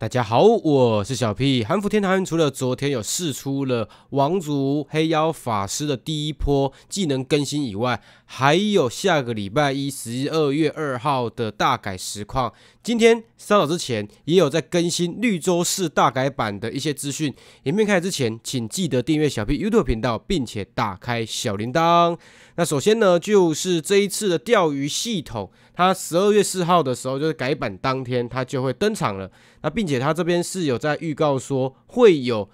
大家好，我是小 P。韩服天堂除了昨天有试出了王族黑妖法师的第一波技能更新以外，还有下个礼拜一十二月二号的大改实况。今天稍早之前也有在更新绿洲市大改版的一些资讯。影片开始之前，请记得订阅小 P YouTube 频道，并且打开小铃铛。那首先呢，就是这一次的钓鱼系统，它十二月四号的时候就是改版当天，它就会登场了。那并且他这边是有在预告说会有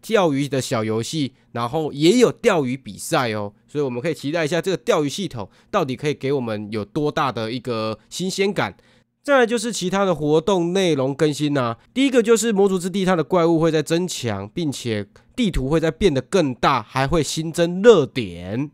钓鱼的小游戏，然后也有钓鱼比赛哦，所以我们可以期待一下这个钓鱼系统到底可以给我们有多大的一个新鲜感。再来就是其他的活动内容更新呢，第一个就是魔族之地，它的怪物会在增强，并且地图会在变得更大，还会新增热点。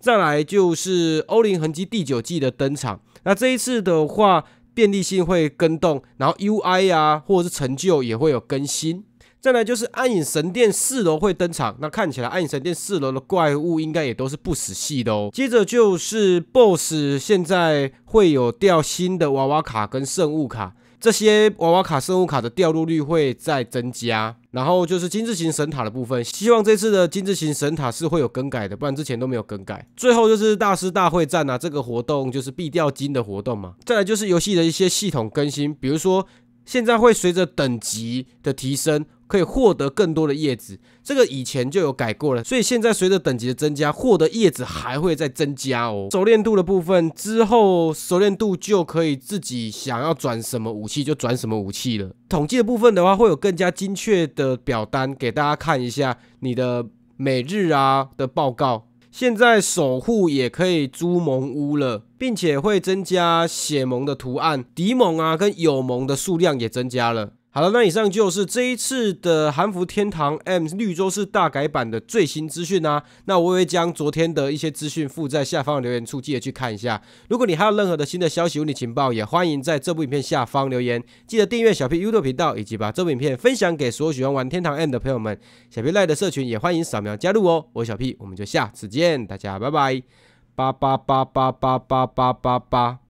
再来就是欧林痕迹第九季的登场，那这一次的话。便利性会跟动，然后 UI 呀，或者是成就也会有更新。再来就是暗影神殿四楼会登场，那看起来暗影神殿四楼的怪物应该也都是不死系的哦。接着就是 BOSS，现在会有掉新的娃娃卡跟圣物卡。这些娃娃卡、生物卡的掉落率会再增加，然后就是金字形神塔的部分，希望这次的金字形神塔是会有更改的，不然之前都没有更改。最后就是大师大会战啊，这个活动就是必掉金的活动嘛。再来就是游戏的一些系统更新，比如说现在会随着等级的提升。可以获得更多的叶子，这个以前就有改过了，所以现在随着等级的增加，获得叶子还会再增加哦。熟练度的部分之后，熟练度就可以自己想要转什么武器就转什么武器了。统计的部分的话，会有更加精确的表单给大家看一下你的每日啊的报告。现在守护也可以租盟屋了，并且会增加血盟的图案，敌盟啊跟友盟的数量也增加了。好了，那以上就是这一次的《韩服天堂 M 绿洲》是大改版的最新资讯啦。那我也会将昨天的一些资讯附在下方留言处，记得去看一下。如果你还有任何的新的消息、有你情报，也欢迎在这部影片下方留言。记得订阅小 P YouTube 频道，以及把这部影片分享给所有喜欢玩《天堂 M》的朋友们。小 P 赖的社群也欢迎扫描加入哦。我是小 P，我们就下次见，大家拜拜，八八八八八八八八。